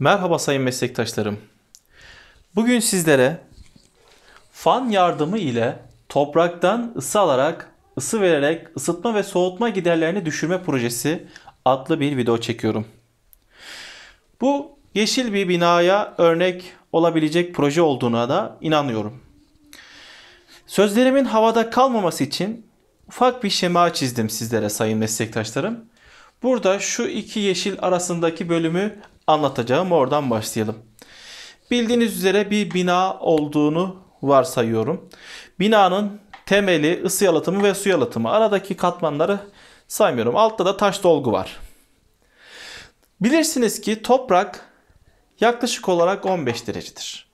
Merhaba sayın meslektaşlarım. Bugün sizlere fan yardımı ile topraktan ısı alarak, ısı vererek ısıtma ve soğutma giderlerini düşürme projesi adlı bir video çekiyorum. Bu yeşil bir binaya örnek olabilecek proje olduğuna da inanıyorum. Sözlerimin havada kalmaması için ufak bir şema çizdim sizlere sayın meslektaşlarım. Burada şu iki yeşil arasındaki bölümü anlatacağım. Oradan başlayalım. Bildiğiniz üzere bir bina olduğunu varsayıyorum. Binanın temeli ısı yalıtımı ve su yalıtımı. Aradaki katmanları saymıyorum. Altta da taş dolgu var. Bilirsiniz ki toprak yaklaşık olarak 15 derecedir.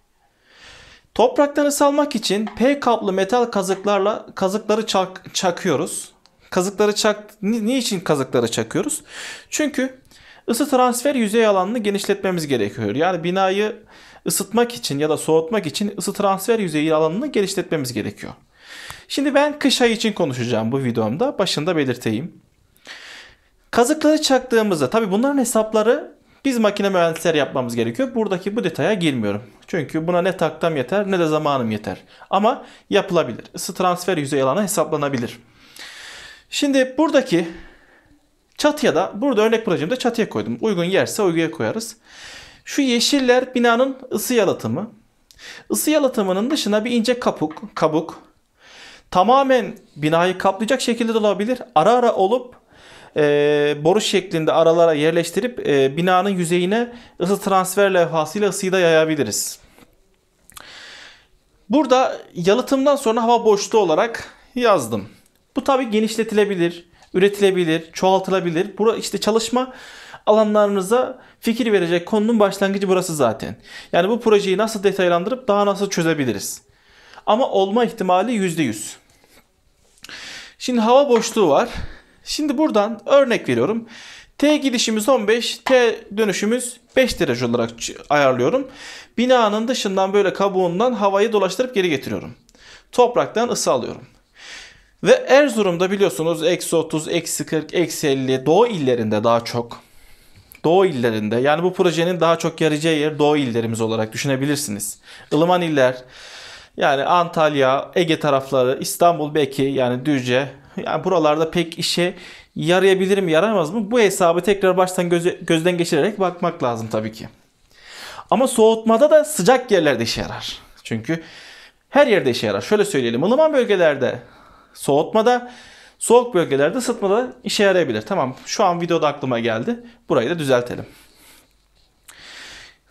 Topraktan ısı için P kaplı metal kazıklarla kazıkları çak, çakıyoruz. Kazıkları çak niçin kazıkları çakıyoruz? Çünkü ısı transfer yüzey alanını genişletmemiz gerekiyor. Yani binayı ısıtmak için ya da soğutmak için ısı transfer yüzeyi alanını genişletmemiz gerekiyor. Şimdi ben kış ayı için konuşacağım bu videomda. Başında belirteyim. Kazıkları çaktığımızda tabi bunların hesapları biz makine mühendisler yapmamız gerekiyor. Buradaki bu detaya girmiyorum. Çünkü buna ne taktam yeter ne de zamanım yeter. Ama yapılabilir. Isı transfer yüzey alanı hesaplanabilir. Şimdi buradaki Çatıya da burada örnek projemde çatıya koydum. Uygun yerse uyguya koyarız. Şu yeşiller binanın ısı yalıtımı. Isı yalıtımının dışına bir ince kapuk, kabuk tamamen binayı kaplayacak şekilde de olabilir. Ara ara olup e, boru şeklinde aralara yerleştirip e, binanın yüzeyine ısı transfer levhasıyla ısıyı da yayabiliriz. Burada yalıtımdan sonra hava boşluğu olarak yazdım. Bu tabi genişletilebilir üretilebilir, çoğaltılabilir. Bura işte çalışma alanlarınıza fikir verecek konunun başlangıcı burası zaten. Yani bu projeyi nasıl detaylandırıp daha nasıl çözebiliriz? Ama olma ihtimali %100. Şimdi hava boşluğu var. Şimdi buradan örnek veriyorum. T gidişimiz 15, T dönüşümüz 5 derece olarak ayarlıyorum. Binanın dışından böyle kabuğundan havayı dolaştırıp geri getiriyorum. Topraktan ısı alıyorum. Ve Erzurum'da biliyorsunuz eksi 30, eksi 40, eksi 50 doğu illerinde daha çok Doğu illerinde yani bu projenin daha çok yarayacağı yer Doğu illerimiz olarak düşünebilirsiniz. Ilıman iller yani Antalya, Ege tarafları, İstanbul belki yani Düzce yani buralarda pek işe yarayabilir mi yaramaz mı? Bu hesabı tekrar baştan göze, gözden geçirerek bakmak lazım tabii ki. Ama soğutmada da sıcak yerlerde işe yarar. Çünkü her yerde işe yarar. Şöyle söyleyelim. ilıman bölgelerde soğutmada, soğuk bölgelerde ısıtmada işe yarayabilir. Tamam şu an videoda aklıma geldi. Burayı da düzeltelim.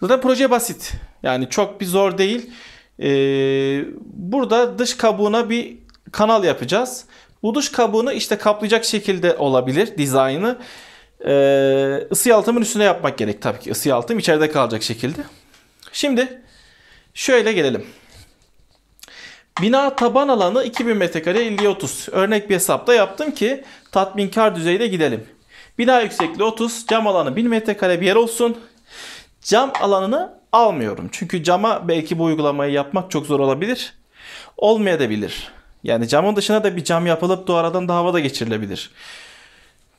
Zaten proje basit. Yani çok bir zor değil. Ee, burada dış kabuğuna bir kanal yapacağız. Bu dış kabuğunu işte kaplayacak şekilde olabilir dizaynı. Ee, ısı yalıtımın üstüne yapmak gerek tabii ki. Isı yalıtım içeride kalacak şekilde. Şimdi şöyle gelelim. Bina taban alanı 2000 metrekare 50'ye 30. Örnek bir hesapta yaptım ki tatminkar düzeyde gidelim. Bina yüksekliği 30, cam alanı 1000 metrekare bir yer olsun. Cam alanını almıyorum. Çünkü cama belki bu uygulamayı yapmak çok zor olabilir. Olmayabilir. Yani camın dışına da bir cam yapılıp doğradan da havada geçirilebilir.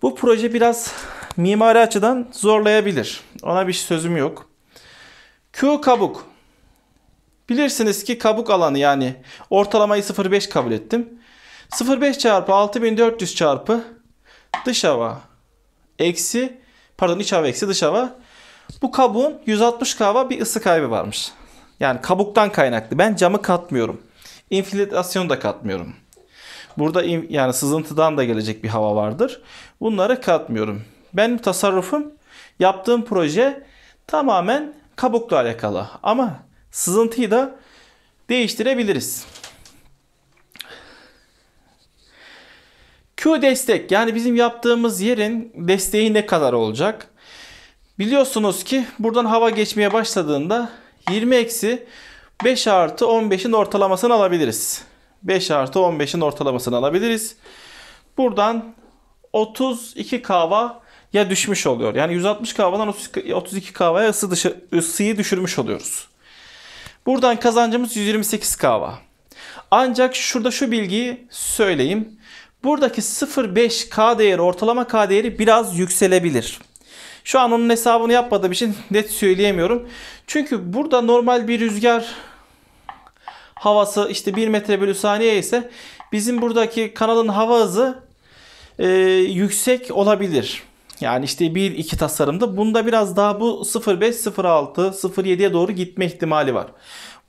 Bu proje biraz mimari açıdan zorlayabilir. Ona bir sözüm yok. Q kabuk. Bilirsiniz ki kabuk alanı yani ortalamayı 0.5 kabul ettim. 0.5 çarpı 6400 çarpı dış hava eksi pardon iç hava eksi dış hava. Bu kabuğun 160 kava bir ısı kaybı varmış. Yani kabuktan kaynaklı. Ben camı katmıyorum. İnfiltrasyonu da katmıyorum. Burada yani sızıntıdan da gelecek bir hava vardır. Bunları katmıyorum. Benim tasarrufum yaptığım proje tamamen kabukla alakalı. Ama Sızıntıyı da değiştirebiliriz. Q destek yani bizim yaptığımız yerin desteği ne kadar olacak? Biliyorsunuz ki buradan hava geçmeye başladığında 20 eksi 5 artı 15'in ortalamasını alabiliriz. 5 artı 15'in ortalamasını alabiliriz. Buradan 32 kava ya düşmüş oluyor. Yani 160 kavadan 32 kavaya ısı dışı, ısıyı düşürmüş oluyoruz. Buradan kazancımız 128 kava. Ancak şurada şu bilgiyi söyleyeyim. Buradaki 0.5K değeri ortalama K değeri biraz yükselebilir. Şu an onun hesabını yapmadığım için net söyleyemiyorum. Çünkü burada normal bir rüzgar havası işte 1 metre bölü saniye ise bizim buradaki kanalın hava hızı e, yüksek olabilir. Yani işte bir iki tasarımda bunda biraz daha bu 05, 06, 07'ye doğru gitme ihtimali var.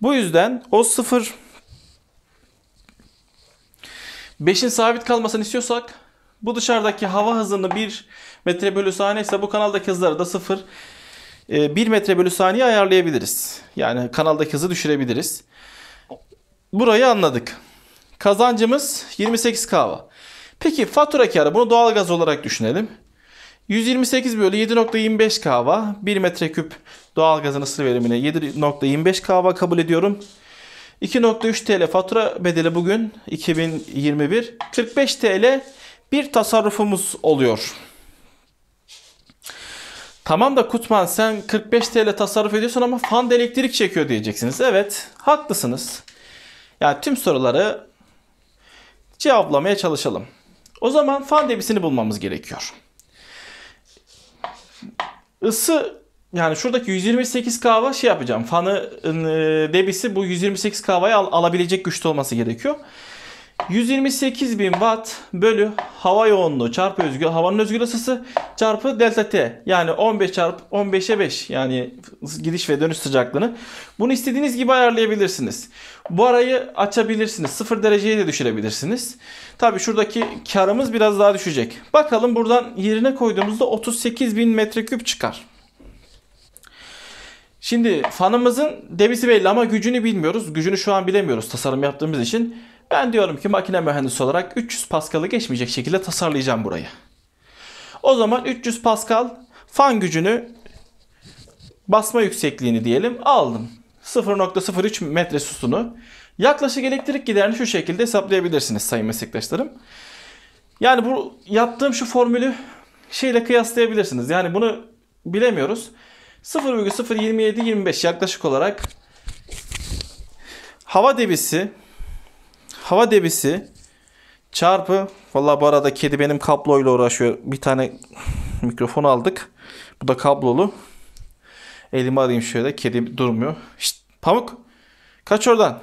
Bu yüzden o 0 5'in sabit kalmasını istiyorsak bu dışarıdaki hava hızını 1 metre bölü saniye ise bu kanaldaki hızları da 0 1 e, metre bölü saniye ayarlayabiliriz. Yani kanaldaki hızı düşürebiliriz. Burayı anladık. Kazancımız 28 kava. Peki fatura karı bunu doğalgaz olarak düşünelim. 128 bölü 7.25 kava 1 metreküp doğal gazın ısı verimine 7.25 kava kabul ediyorum. 2.3 TL fatura bedeli bugün 2021 45 TL bir tasarrufumuz oluyor. Tamam da Kutman sen 45 TL tasarruf ediyorsun ama fan elektrik çekiyor diyeceksiniz. Evet haklısınız. Yani tüm soruları cevaplamaya çalışalım. O zaman fan debisini bulmamız gerekiyor ısı yani şuradaki 128 kW şey yapacağım. Fanı e, debisi bu 128 kW'yı al, alabilecek güçte olması gerekiyor. 128.000 watt bölü hava yoğunluğu çarpı özgür havanın özgür ısısı çarpı delta T. Yani 15 çarpı 15'e 5 yani gidiş ve dönüş sıcaklığını. Bunu istediğiniz gibi ayarlayabilirsiniz. Bu arayı açabilirsiniz. 0 dereceye de düşürebilirsiniz. Tabi şuradaki karımız biraz daha düşecek. Bakalım buradan yerine koyduğumuzda 38.000 metreküp çıkar. Şimdi fanımızın debisi belli ama gücünü bilmiyoruz. Gücünü şu an bilemiyoruz tasarım yaptığımız için. Ben diyorum ki makine mühendisi olarak 300 Pascal'ı geçmeyecek şekilde tasarlayacağım burayı. O zaman 300 Pascal fan gücünü basma yüksekliğini diyelim aldım. 0.03 metre susunu yaklaşık elektrik giderini şu şekilde hesaplayabilirsiniz sayın meslektaşlarım. Yani bu yaptığım şu formülü şeyle kıyaslayabilirsiniz. Yani bunu bilemiyoruz. 0,027-25 yaklaşık olarak hava debisi hava debisi çarpı valla bu arada kedi benim kabloyla uğraşıyor. Bir tane mikrofon aldık. Bu da kablolu. Elimi alayım şöyle. Kedi durmuyor. Şşt, pamuk. Kaç oradan.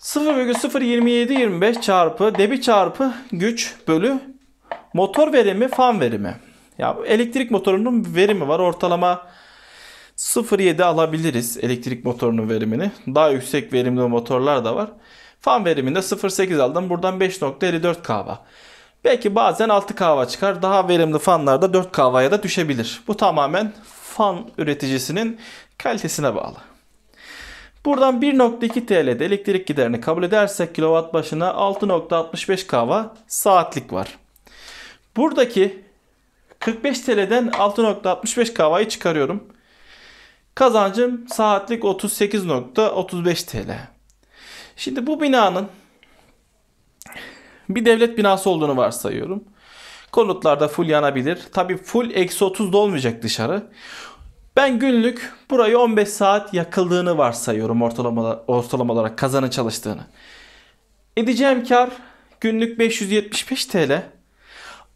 0,02725 çarpı debi çarpı güç bölü motor verimi fan verimi. Ya elektrik motorunun verimi var. Ortalama 0.7 alabiliriz elektrik motorunun verimini. Daha yüksek verimli motorlar da var. Fan veriminde 0.8 aldım. Buradan 5.54 kava. Belki bazen 6 kava çıkar. Daha verimli fanlarda 4 kavaya da düşebilir. Bu tamamen fan üreticisinin kalitesine bağlı. Buradan 1.2 TL'de elektrik giderini kabul edersek kilowatt başına 6.65 kava saatlik var. Buradaki 45 TL'den 6.65 kavayı çıkarıyorum. Kazancım saatlik 38.35 TL. Şimdi bu binanın bir devlet binası olduğunu varsayıyorum. Konutlarda full yanabilir. Tabi full eksi 30 dolmayacak dışarı. Ben günlük burayı 15 saat yakıldığını varsayıyorum ortalama, ortalama olarak kazanı çalıştığını. Edeceğim kar günlük 575 TL.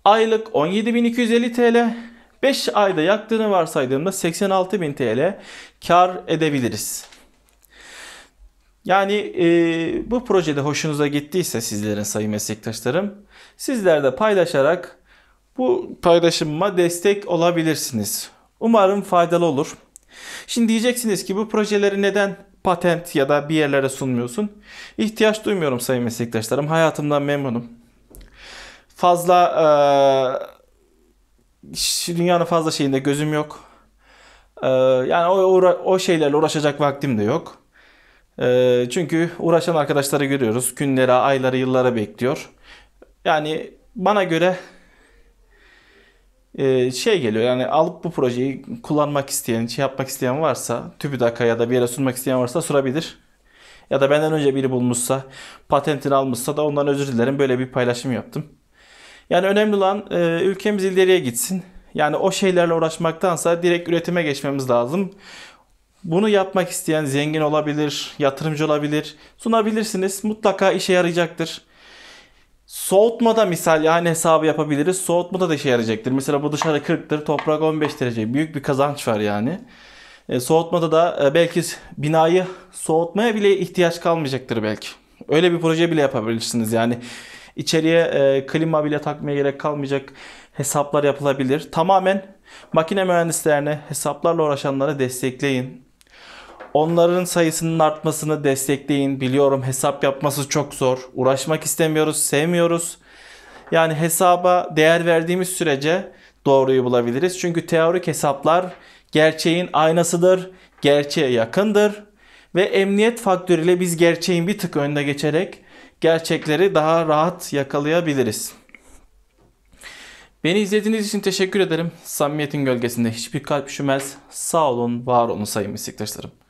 Aylık 17.250 TL. 5 ayda yaktığını varsaydığımda 86.000 TL kar edebiliriz. Yani e, bu projede hoşunuza gittiyse sizlerin sayı meslektaşlarım sizler de paylaşarak bu paylaşıma destek olabilirsiniz. Umarım faydalı olur. Şimdi diyeceksiniz ki bu projeleri neden patent ya da bir yerlere sunmuyorsun? İhtiyaç duymuyorum sayın meslektaşlarım. Hayatımdan memnunum. Fazla e, dünyanın fazla şeyinde gözüm yok. E, yani o, o, o şeylerle uğraşacak vaktim de yok. Ee, çünkü uğraşan arkadaşları görüyoruz. Günlere, aylara, yıllara bekliyor. Yani bana göre e, şey geliyor yani alıp bu projeyi kullanmak isteyen, şey yapmak isteyen varsa TÜBİTAK'a ya da bir yere sunmak isteyen varsa sunabilir. Ya da benden önce biri bulmuşsa, patentini almışsa da ondan özür dilerim böyle bir paylaşım yaptım. Yani önemli olan e, ülkemiz ileriye gitsin. Yani o şeylerle uğraşmaktansa direkt üretime geçmemiz lazım. Bunu yapmak isteyen zengin olabilir, yatırımcı olabilir. Sunabilirsiniz. Mutlaka işe yarayacaktır. Soğutmada misal yani hesabı yapabiliriz. Soğutmada da işe yarayacaktır. Mesela bu dışarı 40'tır, toprak 15 derece. Büyük bir kazanç var yani. E, soğutmada da e, belki binayı soğutmaya bile ihtiyaç kalmayacaktır belki. Öyle bir proje bile yapabilirsiniz yani. İçeriye e, klima bile takmaya gerek kalmayacak hesaplar yapılabilir. Tamamen makine mühendislerine, hesaplarla uğraşanlara destekleyin. Onların sayısının artmasını destekleyin. Biliyorum hesap yapması çok zor. Uğraşmak istemiyoruz, sevmiyoruz. Yani hesaba değer verdiğimiz sürece doğruyu bulabiliriz. Çünkü teorik hesaplar gerçeğin aynasıdır, gerçeğe yakındır ve emniyet faktörüyle biz gerçeğin bir tık önüne geçerek gerçekleri daha rahat yakalayabiliriz. Beni izlediğiniz için teşekkür ederim. Samimiyetin gölgesinde hiçbir kalp üşümez. Sağ olun, var olun sayın meslektaşlarım.